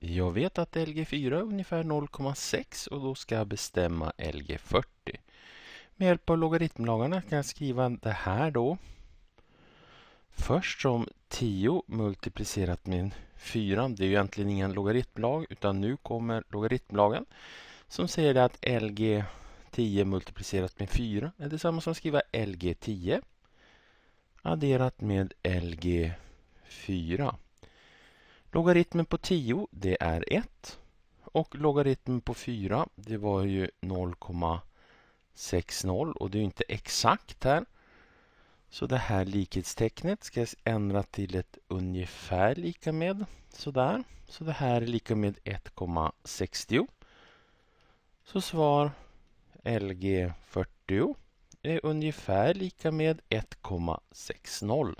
Jag vet att LG4 är ungefär 0,6 och då ska jag bestämma LG40. Med hjälp av logaritmlagarna kan jag skriva det här då. Först som 10 multiplicerat med 4. Det är ju egentligen ingen logaritmlag utan nu kommer logaritmlagen som säger att LG10 multiplicerat med 4 är detsamma som att skriva LG10 adderat med LG4. Logaritmen på 10 det är 1 och logaritmen på 4 det var ju 0,60 och det är inte exakt här. Så det här likhetstecknet ska jag ändra till ett ungefär lika med sådär. Så det här är lika med 1,60. Så svar LG40 är ungefär lika med 1,60.